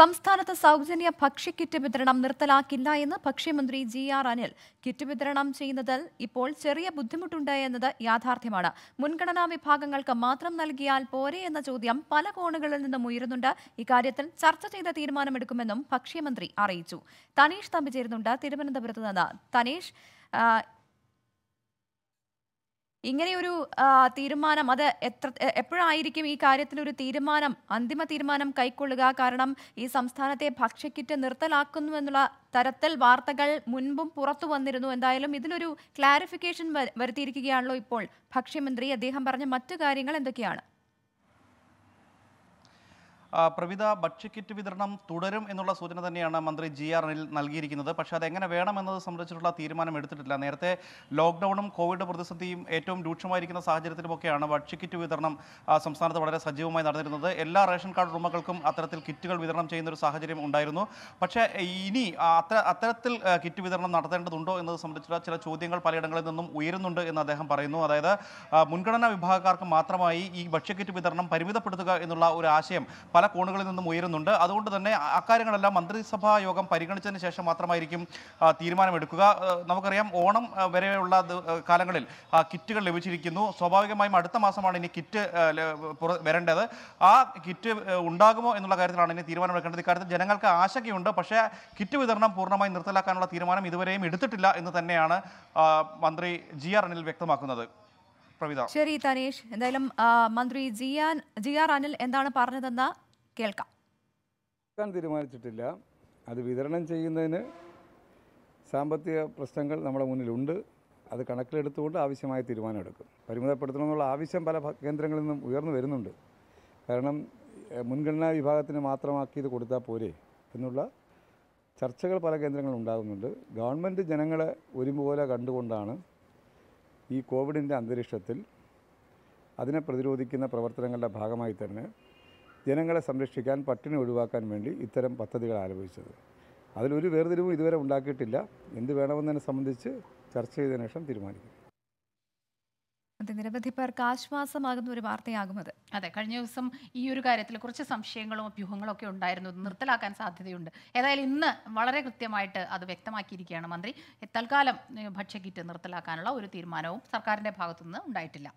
സംസ്ഥാനത്ത് സൗജന്യ കിറ്റ് വിതരണം നിർത്തലാക്കില്ല എന്ന് ഭക്ഷ്യമന്ത്രി ജി ആർ അനിൽ കിറ്റ് വിതരണം ചെയ്യുന്നതിൽ ഇപ്പോൾ ചെറിയ ബുദ്ധിമുട്ടുണ്ട് എന്നത് യാഥാർത്ഥ്യമാണ് മുൻഗണനാ വിഭാഗങ്ങൾക്ക് മാത്രം നൽകിയാൽ പോരെ എന്ന ചോദ്യം പല കോണുകളിൽ നിന്നും ഉയരുന്നുണ്ട് ഇക്കാര്യത്തിൽ ചർച്ച ചെയ്ത തീരുമാനമെടുക്കുമെന്നും ഭക്ഷ്യമന്ത്രി അറിയിച്ചു തനീഷ് തമ്പി ചേരുന്നുണ്ട് തിരുവനന്തപുരത്ത് നിന്ന് തനീഷ് ഇങ്ങനെയൊരു തീരുമാനം അത് എത്ര എപ്പോഴായിരിക്കും ഈ കാര്യത്തിൽ ഒരു തീരുമാനം അന്തിമ തീരുമാനം കൈക്കൊള്ളുക കാരണം ഈ സംസ്ഥാനത്തെ ഭക്ഷ്യക്കിറ്റ് നിർത്തലാക്കുന്നു എന്നുള്ള തരത്തിൽ വാർത്തകൾ മുൻപും പുറത്തു വന്നിരുന്നു എന്തായാലും ഇതിനൊരു ക്ലാരിഫിക്കേഷൻ വരുത്തിയിരിക്കുകയാണല്ലോ ഇപ്പോൾ ഭക്ഷ്യമന്ത്രി അദ്ദേഹം പറഞ്ഞ മറ്റു കാര്യങ്ങൾ എന്തൊക്കെയാണ് പ്രവിധ ഭക്ഷ്യക്കിറ്റ് വിതരണം തുടരും എന്നുള്ള സൂചന തന്നെയാണ് മന്ത്രി ജി ആർ അനിൽ നൽകിയിരിക്കുന്നത് പക്ഷെ അതെങ്ങനെ വേണമെന്നത് സംബന്ധിച്ചിട്ടുള്ള തീരുമാനം എടുത്തിട്ടില്ല നേരത്തെ ലോക്ക്ഡൌണും കോവിഡ് പ്രതിസന്ധിയും ഏറ്റവും രൂക്ഷമായിരിക്കുന്ന സാഹചര്യത്തിലുമൊക്കെയാണ് ഭക്ഷ്യക്കിറ്റ് വിതരണം സംസ്ഥാനത്ത് വളരെ സജീവമായി നടന്നിരുന്നത് എല്ലാ റേഷൻ കാർഡ് ഉടമകൾക്കും അത്തരത്തിൽ കിറ്റുകൾ വിതരണം ചെയ്യുന്ന ഒരു സാഹചര്യം ഉണ്ടായിരുന്നു പക്ഷേ ഇനി അത്തരത്തിൽ കിറ്റ് വിതരണം നടത്തേണ്ടതുണ്ടോ എന്നത് സംബന്ധിച്ചുള്ള ചില ചോദ്യങ്ങൾ പലയിടങ്ങളിൽ നിന്നും ഉയരുന്നുണ്ട് എന്ന് അദ്ദേഹം പറയുന്നു അതായത് മുൻഗണനാ വിഭാഗക്കാർക്ക് മാത്രമായി ഈ ഭക്ഷ്യക്കിറ്റ് വിതരണം പരിമിതപ്പെടുത്തുക എന്നുള്ള ഒരു ആശയം പല കോണുകളിൽ നിന്നും ഉയരുന്നുണ്ട് അതുകൊണ്ട് തന്നെ അക്കാര്യങ്ങളെല്ലാം മന്ത്രിസഭാ യോഗം പരിഗണിച്ചതിന് ശേഷം മാത്രമായിരിക്കും തീരുമാനമെടുക്കുക നമുക്കറിയാം ഓണം വരെയുള്ള കാലങ്ങളിൽ കിറ്റുകൾ ലഭിച്ചിരിക്കുന്നു സ്വാഭാവികമായും അടുത്ത മാസമാണ് ഇനി കിറ്റ് വരേണ്ടത് ആ കിറ്റ് ഉണ്ടാകുമോ എന്നുള്ള കാര്യത്തിലാണ് ഇനി തീരുമാനമെടുക്കേണ്ടത് ഇക്കാര്യത്തിൽ ജനങ്ങൾക്ക് ആശങ്കയുണ്ട് പക്ഷേ കിറ്റ് വിതരണം പൂർണ്ണമായി നിർത്തലാക്കാനുള്ള തീരുമാനം ഇതുവരെയും എടുത്തിട്ടില്ല എന്ന് തന്നെയാണ് മന്ത്രി ജി ആർ അനിൽ വ്യക്തമാക്കുന്നത് ശരി തനേഷ് എന്തായാലും മന്ത്രി ജി ആൻ ജി ആർ അനിൽ എന്താണ് പറഞ്ഞതെന്ന് കേൾക്കാം തീരുമാനിച്ചിട്ടില്ല അത് വിതരണം ചെയ്യുന്നതിന് സാമ്പത്തിക പ്രശ്നങ്ങൾ നമ്മുടെ മുന്നിലുണ്ട് അത് കണക്കിലെടുത്തുകൊണ്ട് ആവശ്യമായ എടുക്കും പരിമിതപ്പെടുത്തണമെന്നുള്ള ആവശ്യം പല കേന്ദ്രങ്ങളിൽ നിന്നും ഉയർന്നു വരുന്നുണ്ട് കാരണം മുൻഗണനാ വിഭാഗത്തിന് മാത്രമാക്കി ഇത് കൊടുത്താൽ പോരെ എന്നുള്ള ചർച്ചകൾ പല കേന്ദ്രങ്ങളും ഉണ്ടാകുന്നുണ്ട് ഗവൺമെൻറ് ജനങ്ങളെ ഒരുപോലെ കണ്ടുകൊണ്ടാണ് ഈ കോവിഡിൻ്റെ അന്തരീക്ഷത്തിൽ അതിനെ പ്രതിരോധിക്കുന്ന പ്രവർത്തനങ്ങളുടെ ഭാഗമായി തന്നെ ജനങ്ങളെ സംരക്ഷിക്കാൻ പട്ടിണി ഒഴിവാക്കാൻ വേണ്ടി ഇത്തരം പദ്ധതികൾ ആരംഭിച്ചത് അതിലൊരു വേർതിരിവും ഇതുവരെ ഉണ്ടാക്കിയിട്ടില്ല എന്ത് വേണമെന്നതിനെ സംബന്ധിച്ച് ചർച്ച ചെയ്തതിനു ശേഷം തീരുമാനിക്കും അതെ നിരവധി പേർക്ക് ആശ്വാസമാകുന്ന ഒരു വാർത്തയാകുന്നത് അത് അതെ കഴിഞ്ഞ ദിവസം ഈ ഒരു കാര്യത്തിൽ കുറച്ച് സംശയങ്ങളും അഭ്യൂഹങ്ങളും ഒക്കെ ഉണ്ടായിരുന്നു നിർത്തലാക്കാൻ സാധ്യതയുണ്ട് ഏതായാലും ഇന്ന് വളരെ കൃത്യമായിട്ട് അത് വ്യക്തമാക്കിയിരിക്കുകയാണ് മന്ത്രി തൽക്കാലം ഭക്ഷ്യക്കിറ്റ് നിർത്തലാക്കാനുള്ള ഒരു തീരുമാനവും സർക്കാരിന്റെ ഭാഗത്തുനിന്ന് ഉണ്ടായിട്ടില്ല